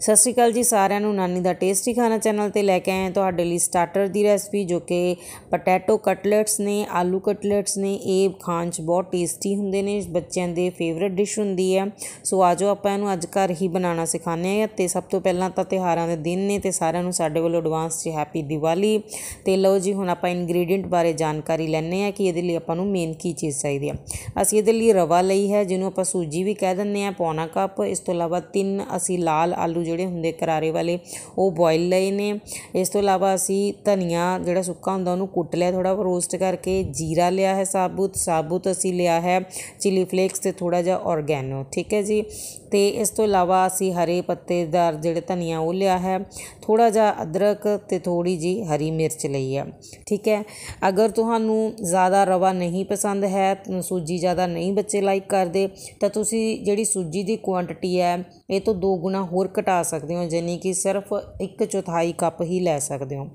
ਸਤਿ ਸ਼੍ਰੀ ਅਕਾਲ ਜੀ ਸਾਰਿਆਂ ਨੂੰ ਨਾਨੀ ਦਾ ਟੇਸਟੀ ਖਾਣਾ ਚੈਨਲ ਤੇ ਲੈ ਕੇ ਆਏ ਤੁਹਾਡੇ ਲਈ ਸਟਾਰਟਰ ਦੀ ਰੈਸਪੀ ਜੋ ਕਿ ਪੋਟੈਟੋ ਕਟਲਟਸ ਨੇ ਆਲੂ ਕਟਲਟਸ ਨੇ ਇਹ ਖਾਣ 'ਚ ਬਹੁਤ ਟੇਸਟੀ ਹੁੰਦੇ ਨੇ ਬੱਚਿਆਂ ਦੇ ਫੇਵਰਿਟ ਡਿਸ਼ ਹੁੰਦੀ ਹੈ ਸੋ ਆਜੋ ਆਪਾਂ ਇਹਨੂੰ ਅੱਜ ਘਰ ਹੀ ਬਣਾਉਣਾ ਸਿਖਾਣੇ ਆ ਤੇ ਸਭ ਤੋਂ ਪਹਿਲਾਂ ਤਾਂ ਤਿਹਾਰਾਂ ਦੇ ਦਿਨ ਨੇ ਤੇ ਸਾਰਿਆਂ ਨੂੰ ਸਾਡੇ ਵੱਲੋਂ ਐਡਵਾਂਸ 'ਚ ਹੈਪੀ ਦੀਵਾਲੀ ਤੇ ਲਓ ਜੀ ਹੁਣ ਆਪਾਂ ਇਨਗਰੀਡੀਐਂਟ ਬਾਰੇ ਜਾਣਕਾਰੀ ਲੈਣੇ ਆ ਕਿ ਇਹਦੇ ਲਈ ਆਪਾਂ ਨੂੰ ਮੇਨ ਕੀ ਚੀਜ਼ ਚਾਹੀਦੀ ਆ ਅਸੀਂ ਇਹਦੇ ਲਈ ਰਵਾ ਲਈ ਹੈ ਜਿਹਨੂੰ ਆਪਾਂ ਸੂਜੀ ਵੀ ਕਹਿ ਦਿੰਦੇ ਆ ਪੌਣਾ ਕੱਪ ਇਸ ਤੋਂ ਇਲਾਵਾ ਤਿੰਨ ਅਸੀਂ ਲਾਲ ਆਲੂ ਜਿਹੜੇ ਹੁੰਦੇ ਕਰਾਰੇ ਵਾਲੇ ਉਹ ਬੋਇਲ ਲਏ ਨੇ ਇਸ ਤੋਂ ਇਲਾਵਾ ਅਸੀਂ ਧਨੀਆ ਜਿਹੜਾ ਸੁੱਕਾ ਹੁੰਦਾ ਉਹਨੂੰ ਕੁੱਟ ਲਿਆ ਥੋੜਾ ਰੋਸਟ ਕਰਕੇ ਜੀਰਾ ਲਿਆ ਹੈ ਸਾਬੂਤ ਸਾਬੂਤ ਅਸੀਂ ਲਿਆ ਹੈ ਚਿਲੀ ਫਲੇਕਸ ਤੇ ਥੋੜਾ ਜਿਹਾ ਔਰਗੈਨੋ ਠੀਕ ਹੈ ਜੀ ਤੇ ਇਸ ਤੋਂ ਇਲਾਵਾ ਅਸੀਂ ਹਰੇ ਪੱਤੇਦਾਰ ਜਿਹੜੇ ਧਨੀਆ ਉਹ ਲਿਆ ਹੈ ਥੋੜਾ ਜਿਹਾ ਅਦਰਕ ਤੇ ਥੋੜੀ ਜੀ ਹਰੀ ਮਿਰਚ ਲਈ ਹੈ ਠੀਕ ਹੈ ਅਗਰ ਤੁਹਾਨੂੰ ਜ਼ਿਆਦਾ ਰਵਾ ਨਹੀਂ ਪਸੰਦ ਹੈ ਸੂਜੀ ਜ਼ਿਆਦਾ ਨਹੀਂ ਬੱਚੇ ਲਾਈਕ ਕਰਦੇ ਤਾਂ ਤੁਸੀਂ ਜਿਹੜੀ ਸੂਜੀ ਦੀ ਕੁਆਂਟੀਟੀ ਹੈ ਇਹ ਤੋਂ ਦੋ ਗੁਣਾ ਹੋਰ ਘਟਾ ਘਟਾ ਸਕਦੇ ਹੋ ਯਾਨੀ ਕਿ ਸਿਰਫ 1 ਚੌਥਾਈ ਕੱਪ ਹੀ ਲੈ ਸਕਦੇ ਹੋ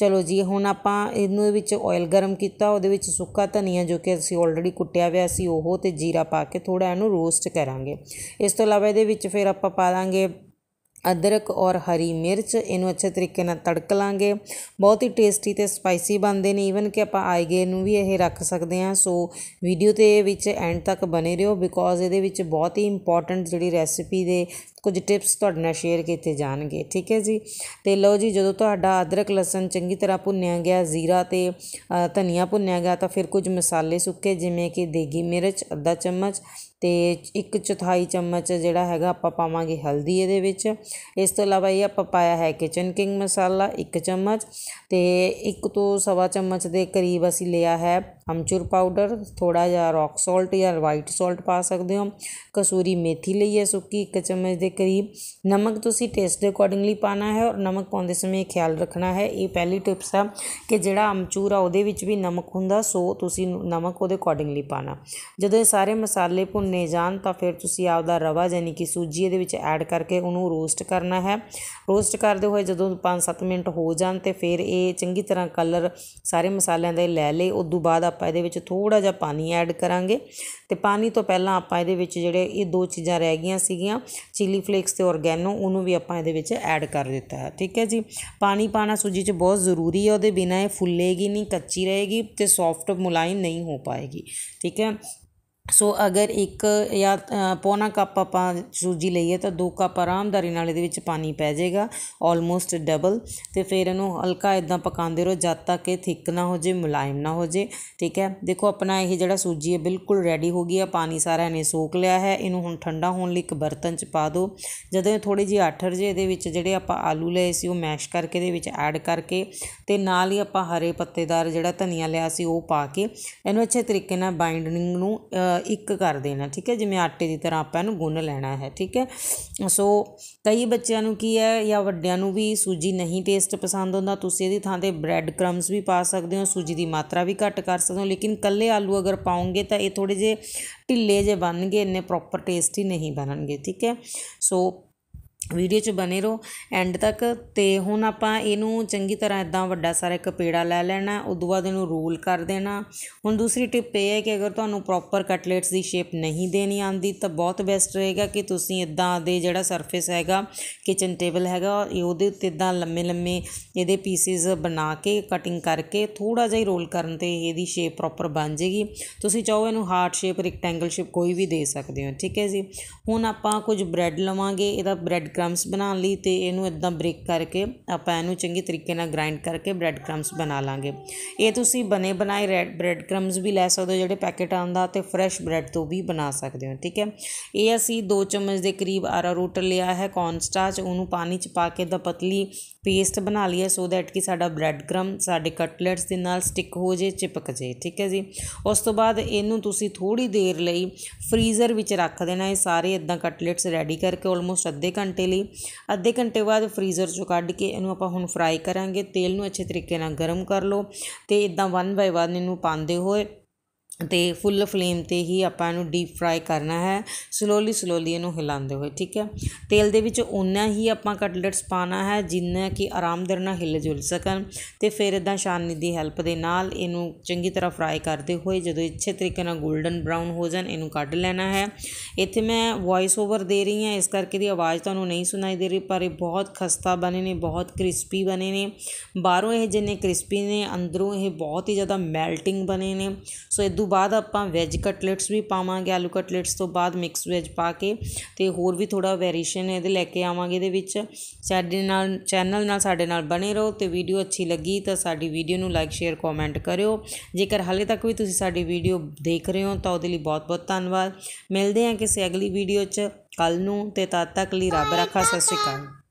ਚਲੋ ਜੀ ਹੁਣ ਆਪਾਂ ਇਹਨੂੰ ਵਿੱਚ ਆਇਲ ਗਰਮ ਕੀਤਾ ਉਹਦੇ ਵਿੱਚ ਸੁੱਕਾ ਧਨੀਆ ਜੋ ਕਿ ਅਸੀਂ ਆਲਰੇਡੀ ਕੁੱਟਿਆ ਹੋਇਆ ਸੀ ਉਹ ਤੇ ਜੀਰਾ ਪਾ ਕੇ ਥੋੜਾ ਇਹਨੂੰ ਰੋਸਟ ਕਰਾਂਗੇ ਇਸ ਤੋਂ ਇਲਾਵਾ ਇਹਦੇ ਵਿੱਚ ਫਿਰ ਆਪਾਂ ਪਾ ਦਾਂਗੇ ਅਦਰਕ ਔਰ ਹਰੀ ਮਿਰਚ ਇਹਨੂੰ ਅੱਛੇ ਤਰੀਕੇ ਨਾਲ ਤੜਕ ਲਾਂਗੇ ਬਹੁਤ ਹੀ ਟੇਸਟੀ ਤੇ ਸਪਾਈਸੀ ਬਣਦੇ ਨੇ ਇਵਨ ਕਿ ਆਪਾਂ ਆਈਗੇ ਨੂੰ ਵੀ ਇਹ ਰੱਖ ਸਕਦੇ ਹਾਂ ਸੋ ਵੀਡੀਓ ਤੇ ਵਿੱਚ ਐਂਡ ਤੱਕ ਬਨੇ ਰਹੋ ਬਿਕੋਜ਼ ਇਹਦੇ ਵਿੱਚ ਬਹੁਤ ਹੀ ਇੰਪੋਰਟੈਂਟ ਜਿਹੜੀ ਰੈਸਿਪੀ ਦੇ ਕੁਝ ਟਿਪਸ ਤੁਹਾਡੇ ਨਾਲ ਸ਼ੇਅਰ ਕੀਤੇ ਜਾਣਗੇ ਠੀਕ ਹੈ ਜੀ ਤੇ ਲਓ ਜੀ ਜਦੋਂ ਤੁਹਾਡਾ ਅਦਰਕ ਲਸਣ ਚੰਗੀ ਤਰ੍ਹਾਂ ਭੁੰਨਿਆ ਗਿਆ ਜ਼ੀਰਾ ਤੇ ਧਨੀਆ ਭੁੰਨਿਆ ਗਿਆ ਤਾਂ ਫਿਰ ਕੁਝ ਮਸਾਲੇ ਸੁੱਕੇ ਜਿਵੇਂ ਕਿ ਦੇਗੀ ਮਿਰਚ ਅੱਧਾ ਚਮਚ ਤੇ 1 ਚੌਥਾਈ ਚਮਚ ਜਿਹੜਾ ਹੈਗਾ ਆਪਾਂ ਪਾਵਾਂਗੇ ਹਲਦੀ ਇਹਦੇ ਵਿੱਚ ਇਸ ਤੋਂ ਇਲਾਵਾ ਇਹ ਆਪਾਂ ਪਾਇਆ ਹੈ ਕਿਚਨ ਕਿੰਗ ਮਸਾਲਾ 1 ਚਮਚ ਤੇ 1 ਤੋਂ ਸਵਾ ਚਮਚ ਦੇ ਕਰੀਬ ਅਸੀਂ ਲਿਆ ਹੈ ਅਮਚੂਰ ਪਾਊਡਰ ਥੋੜਾ ਜਿਹਾ ਰੌਕ ਸਾਲਟ ਜਾਂ ਵਾਈਟ ਸਾਲਟ ਪਾ ਸਕਦੇ ਹੋ ਕਸੂਰੀ ਮੇਥੀ ਲਈ ਹੈ ਸੁੱਕੀ ਇੱਕ ਚਮਚ ਦੇ ਕਰੀਬ ਨਮਕ ਤੁਸੀਂ ਟੇਸਟ ਦੇ ਅਕੋਰਡਿੰਗਲੀ ਪਾਣਾ ਹੈ ਔਰ ਨਮਕ ਪਾਉਂਦੇ ਸਮੇਂ ਖਿਆਲ ਰੱਖਣਾ ਹੈ ਇਹ ਪਹਿਲੀ ਟਿਪਸ ਆ ਕਿ ਜਿਹੜਾ ਅਮਚੂਰ ਆ ਉਹਦੇ ਵਿੱਚ ਵੀ ਨਮਕ ਹੁੰਦਾ ਸੋ ਤੁਸੀਂ ਨਮਕ ਉਹਦੇ ਅਕੋਰਡਿੰਗਲੀ ਪਾਣਾ ਜਦੋਂ ਇਹ ਸਾਰੇ ਮਸਾਲੇ ਭੁੰਨੇ ਜਾਣ ਤਾਂ ਫਿਰ ਤੁਸੀਂ ਆਪਦਾ ਰਵਾ ਯਾਨੀ ਕਿ ਸੂਜੀ ਇਹਦੇ ਵਿੱਚ ਐਡ ਕਰਕੇ ਉਹਨੂੰ ਰੋਸਟ ਕਰਨਾ ਹੈ ਰੋਸਟ ਕਰਦੇ ਹੋਏ ਜਦੋਂ 5-7 ਮਿੰਟ ਹੋ ਜਾਣ ਤੇ ਫਿਰ ਇਹ ਚੰਗੀ ਤਰ੍ਹਾਂ ਕਲਰ ਸਾਰੇ ਮਸਾਲਿਆਂ ਦੇ ਲੈ ਲੇ ਉਸ ਤੋਂ ਬਾਅਦ ਆਪਾਂ ਇਹਦੇ ਵਿੱਚ ਥੋੜਾ ਜਿਹਾ ਪਾਣੀ ਐਡ ਕਰਾਂਗੇ ਤੇ ਪਾਣੀ ਤੋਂ ਪਹਿਲਾਂ ਆਪਾਂ ਇਹਦੇ ਵਿੱਚ ਜਿਹੜੇ ਇਹ ਦੋ ਚੀਜ਼ਾਂ ਰਹਿ ਗਈਆਂ ਸੀਗੀਆਂ ਚਿਲੀ ਫਲੇਕਸ ਤੇ ਔਰਗੈਨੋ ਉਹਨੂੰ ਵੀ ਆਪਾਂ ਇਹਦੇ ਵਿੱਚ ਐਡ ਕਰ ਦਿੱਤਾ ਹੈ ਠੀਕ ਹੈ ਜੀ ਪਾਣੀ ਪਾਣਾ ਸੂਜੀ 'ਚ ਬਹੁਤ ਜ਼ਰੂਰੀ ਹੈ ਉਹਦੇ ਬਿਨਾ ਇਹ ਫੁੱਲੇਗੀ ਨਹੀਂ ਕੱਚੀ ਰਹੇਗੀ ਤੇ ਸੌਫਟ ਮੁਲਾਇਮ ਨਹੀਂ ਹੋ ਪਾਏਗੀ ਠੀਕ ਹੈ ਸੋ ਅਗਰ ਇੱਕ ਜਾਂ ਪੌਣਾ ਕੱਪ ਆਪਾਂ ਸੂਜੀ ਲਈਏ ਤਾਂ ਦੋ ਕੱਪ ਆਰਾਮਦਾਰੀ ਨਾਲ ਇਹਦੇ ਵਿੱਚ ਪਾਣੀ ਪੈ ਜਾਏਗਾ ਆਲਮੋਸਟ ਡਬਲ ਤੇ ਫਿਰ ਇਹਨੂੰ ਹਲਕਾ ਇਦਾਂ ਪਕਾਉਂਦੇ ਰਹੋ ਜਦ ਤੱਕ ਇਹ ਥਿੱਕ ਨਾ ਹੋ ਜੇ ਮੁਲਾਇਮ ਨਾ ਹੋ ਜੇ ਠੀਕ ਹੈ ਦੇਖੋ ਆਪਣਾ ਇਹ ਜਿਹੜਾ ਸੂਜੀ ਹੈ ਬਿਲਕੁਲ ਰੈਡੀ ਹੋ ਗਈ ਹੈ ਪਾਣੀ ਸਾਰਾ ਇਹਨੇ ਸੋਕ ਲਿਆ ਹੈ ਇਹਨੂੰ ਹੁਣ ਠੰਡਾ ਹੋਣ ਲਈ ਇੱਕ ਬਰਤਨ 'ਚ ਪਾ ਦਿਓ ਜਦੋਂ ਥੋੜੀ ਜਿਹੀ ਆਠਰ ਜੇ ਇਹਦੇ ਵਿੱਚ ਜਿਹੜੇ ਆਪਾਂ ਆਲੂ ਲਏ ਸੀ ਉਹ ਮੈਸ਼ ਕਰਕੇ ਇਹਦੇ ਵਿੱਚ ਐਡ ਕਰਕੇ ਤੇ ਨਾਲ ਹੀ ਆਪਾਂ ਹਰੇ ਪੱਤੇਦਾਰ ਜਿਹੜਾ ਧਨੀਆ ਲਿਆ ਸੀ ਉਹ ਪਾ ਕੇ ਇਹਨੂੰ ਅੱਛੇ ਤਰੀਕੇ ਨਾਲ ਬਾਈਂਡਿੰਗ ਨੂੰ ਇੱਕ ਕਰ ਦੇਣਾ ਠੀਕ ਹੈ ਜਿਵੇਂ ਆਟੇ ਦੀ ਤਰ੍ਹਾਂ ਆਪਾਂ ਇਹਨੂੰ ਗੁੰਨ ਲੈਣਾ ਹੈ ਠੀਕ ਹੈ ਸੋ ਕਈ ਬੱਚਿਆਂ ਨੂੰ ਕੀ ਹੈ ਜਾਂ ਵੱਡਿਆਂ ਨੂੰ ਵੀ ਸੂਜੀ ਨਹੀਂ ਟੇਸਟ ਪਸੰਦ ਹੁੰਦਾ ਤੁਸੀਂ ਇਹਦੀ ਥਾਂ ਤੇ ਬ੍ਰੈਡ ਕ੍ਰਮਸ ਵੀ ਪਾ ਸਕਦੇ ਹੋ ਸੂਜੀ ਦੀ ਮਾਤਰਾ ਵੀ ਘੱਟ ਕਰ ਸਕਦੇ ਹੋ ਲੇਕਿਨ ਕੱਲੇ ਆਲੂ ਅਗਰ ਪਾਉਂਗੇ ਤਾਂ ਇਹ ਥੋੜੇ ਜੇ ਢਿੱਲੇ ਜੇ ਬਣਨਗੇ ਇੰਨੇ ਪ੍ਰੋਪਰ ਟੇਸਟੀ ਨਹੀਂ ਬਣਨਗੇ ਠੀਕ ਹੈ ਸੋ ਵੀਡੀਓ 'ਚ ਬਨੇ ਰਹੋ ਐਂਡ ਤੱਕ ਤੇ ਹੁਣ ਆਪਾਂ ਇਹਨੂੰ ਚੰਗੀ ਤਰ੍ਹਾਂ ਇਦਾਂ ਵੱਡਾ ਸਾਰਾ ਇੱਕ ਪੇੜਾ ਲੈ ਲੈਣਾ ਉਦੋਂ ਬਾਅਦ ਇਹਨੂੰ ਰੋਲ ਕਰ ਦੇਣਾ ਹੁਣ ਦੂਸਰੀ ਟਿਪ ਇਹ ਹੈ ਕਿ ਅਗਰ ਤੁਹਾਨੂੰ ਪ੍ਰੋਪਰ ਕਟਲੇਟਸ ਦੀ ਸ਼ੇਪ ਨਹੀਂ ਦੇਣੀ ਆਂਦੀ ਤਾਂ ਬਹੁਤ ਬੈਸਟ ਰਹੇਗਾ ਕਿ ਤੁਸੀਂ ਇਦਾਂ ਦੇ ਜਿਹੜਾ ਸਰਫੇਸ ਹੈਗਾ ਕਿਚਨ ਟੇਬਲ ਹੈਗਾ ਉਹਦੇ ਉੱਤੇ ਇਦਾਂ ਲੰਮੇ ਲੰਮੇ ਇਹਦੇ ਪੀਸਿਸ ਬਣਾ ਕੇ ਕਟਿੰਗ ਕਰਕੇ ਥੋੜਾ ਜਿਹਾ ਹੀ ਰੋਲ ਕਰਨ ਤੇ ਇਹਦੀ ਸ਼ੇਪ ਪ੍ਰੋਪਰ ਬਣ ਜੇਗੀ ਤੁਸੀਂ ਚਾਹੋ ਇਹਨੂੰ ਹਾਰਟ ਸ਼ੇਪ ਰੈਕਟੈਂਗਲ ਸ਼ੇਪ ਕੋਈ ਵੀ ਦੇ ਸਕਦੇ ਹੋ ਠੀਕ ਹੈ ਜੀ ਹੁਣ ਆਪਾਂ ਕੁਝ ਬ੍ਰੈਡ ਲਵਾਂਗੇ ਇਹਦਾ ਬ੍ਰੈਡ ਕ੍ਰੰਬਸ ਬਣਾਉਣ ਲਈ ਤੇ ਇਹਨੂੰ ਇਦਾਂ ਬ੍ਰੇਕ ਕਰਕੇ ਆਪਾਂ ਇਹਨੂੰ ਚੰਗੀ ਤਰੀਕੇ ਨਾਲ ਗ੍ਰਾਈਂਡ ਕਰਕੇ ਬ੍ਰੈਡ ਕ੍ਰੰਬਸ ਬਣਾ ਲਾਂਗੇ ਇਹ ਤੁਸੀਂ ਬਨੇ ਬਣਾਏ ਰੈਡ ਬ੍ਰੈਡ ਕ੍ਰੰਬਸ ਵੀ ਲੈ ਸਕਦੇ ਹੋ ਜਿਹੜੇ ਪੈਕੇਟ ਆਉਂਦਾ ਤੇ ਫਰੈਸ਼ ਬ੍ਰੈਡ ਤੋਂ ਵੀ ਬਣਾ ਸਕਦੇ ਹੋ ਠੀਕ ਹੈ ਇਹ ਅਸੀਂ 2 ਚਮਚ ਦੇ ਕਰੀਬ ਆਰਾ ਅਰਾਰੋਟ ਲਿਆ ਹੈ ਕੌਨ ਸਟਾਰਚ ਉਹਨੂੰ ਪਾਣੀ ਚ ਪਾ ਕੇ ਦਾ ਪਤਲੀ ਪੇਸਟ ਬਣਾ ਲਈਏ ਸੋ ਦੈਟ ਕਿ ਸਾਡਾ ਬ੍ਰੈਡ ਕ੍ਰੰਬ ਸਾਡੇ ਕਟਲਟਸ ਦੇ ਨਾਲ ਸਟਿਕ ਹੋ ਜੇ ਚਿਪਕ ਜੇ ਠੀਕ ਹੈ ਜੀ ਉਸ ਤੋਂ ਬਾਅਦ ਇਹਨੂੰ ਤੁਸੀਂ ਥੋੜੀ ਦੇਰ ਲਈ ਫ੍ਰੀਜ਼ਰ ਵਿੱਚ ਰੱਖ ਦੇਣਾ ਇਹ ਸਾਰੇ ਇਦਾਂ ਕਟਲਟਸ ਰੈਡੀ ਕਰਕੇ ਆਲਮੋਸਟ ਅੱਧੇ ਘੰਟੇ ਘੰਟੇ ਲਈ ਅੱਧੇ ਘੰਟੇ ਬਾਅਦ ਫ੍ਰੀਜ਼ਰ ਚੋਂ ਕੱਢ ਕੇ ਇਹਨੂੰ ਆਪਾਂ ਹੁਣ ਫਰਾਈ ਕਰਾਂਗੇ ਤੇਲ ਨੂੰ ਅੱਛੇ ਤਰੀਕੇ ਨਾਲ ਗਰਮ ਕਰ ਲਓ ਤੇ ਇਦਾਂ ਵਨ ਬਾਈ ਵਨ ਇਹਨੂੰ ਪਾਉਂਦੇ ਹੋਏ ਤੇ ਫੁੱਲ ਫਲੇਮ 'ਤੇ ਹੀ ਆਪਾਂ ਇਹਨੂੰ ਡੀਪ ਫਰਾਈ ਕਰਨਾ ਹੈ ਸਲੋਲੀ ਸਲੋਲੀ ਇਹਨੂੰ ਹਿਲਾਉਂਦੇ ਹੋਏ ਠੀਕ ਹੈ ਤੇਲ ਦੇ ਵਿੱਚ ਉਨਾ ਹੀ ਆਪਾਂ ਕਟਲਟਸ ਪਾਣਾ ਹੈ ਜਿੰਨਾ ਕਿ ਆਰਾਮਦਾਰ ਨਾਲ ਹਿੱਲ ਜੁਲ ਸਕਣ ਤੇ ਫਿਰ ਇਦਾਂ ਛਾਨਣੀ ਦੀ ਹੈਲਪ ਦੇ ਨਾਲ ਇਹਨੂੰ ਚੰਗੀ ਤਰ੍ਹਾਂ ਫਰਾਈ ਕਰਦੇ ਹੋਏ ਜਦੋਂ ਇੱਛੇ ਤਰੀਕੇ ਨਾਲ 골ਡਨ ਬ੍ਰਾਊਨ ਹੋ ਜਾਣ ਇਹਨੂੰ ਕੱਢ ਲੈਣਾ ਹੈ ਇੱਥੇ ਮੈਂ ਵੌਇਸ ਓਵਰ ਦੇ ਰਹੀ ਹਾਂ ਇਸ ਕਰਕੇ ਦੀ ਆਵਾਜ਼ ਤੁਹਾਨੂੰ ਨਹੀਂ ਸੁਣਾਈ ਦੇ ਰਹੀ ਪਰ ਇਹ ਬਹੁਤ ਖਸਤਾ ਬਣੇ ਨੇ ਬਹੁਤ ਕ੍ਰਿਸਪੀ ਬਣੇ ਨੇ ਬਾਹਰੋਂ ਇਹ ਜਿੰਨੇ ਕ੍ਰਿਸਪੀ ਨੇ ਅੰਦਰੋਂ ਇਹ ਬਹੁਤ ਹੀ ਜ਼ਿਆਦਾ ਮੈਲਟਿੰਗ ਬਣੇ ਨੇ ਸੋ ਇਹ ਤੋਂ ਬਾਅਦ ਆਪਾਂ ਵੈਜ ਕਟਲੈਟਸ ਵੀ ਪਾਵਾਂਗੇ ਆਲੂ ਕਟਲੈਟਸ ਤੋਂ ਬਾਅਦ ਮਿਕਸ ਵੈਜ ਪਾ ਕੇ ਤੇ ਹੋਰ ਵੀ ਥੋੜਾ ਵੈਰੀਏਸ਼ਨ ਇਹਦੇ ਲੈ ਕੇ ਆਵਾਂਗੇ ਇਹਦੇ ਵਿੱਚ ਸਾਡੇ ਨਾਲ ਚੈਨਲ ਨਾਲ ਸਾਡੇ ਨਾਲ ਬਣੇ ਰਹੋ ਤੇ ਵੀਡੀਓ ਅੱਛੀ ਲੱਗੀ ਤਾਂ ਸਾਡੀ ਵੀਡੀਓ ਨੂੰ ਲਾਈਕ ਸ਼ੇਅਰ ਕਮੈਂਟ ਕਰਿਓ ਜੇਕਰ ਹਾਲੇ ਤੱਕ ਵੀ ਤੁਸੀਂ ਸਾਡੀ ਵੀਡੀਓ ਦੇਖ ਰਹੇ ਹੋ ਤਾਂ ਉਹਦੇ ਲਈ ਬਹੁਤ-ਬਹੁਤ ਧੰਨਵਾਦ ਮਿਲਦੇ ਹਾਂ ਕਿਸੇ ਅਗਲੀ ਵੀਡੀਓ 'ਚ ਕੱਲ ਨੂੰ ਤੇ ਤਦ ਤੱਕ ਲਈ ਰੱਬ ਰੱਖਾ ਸਤਿ ਸ਼੍ਰੀ ਅਕਾਲ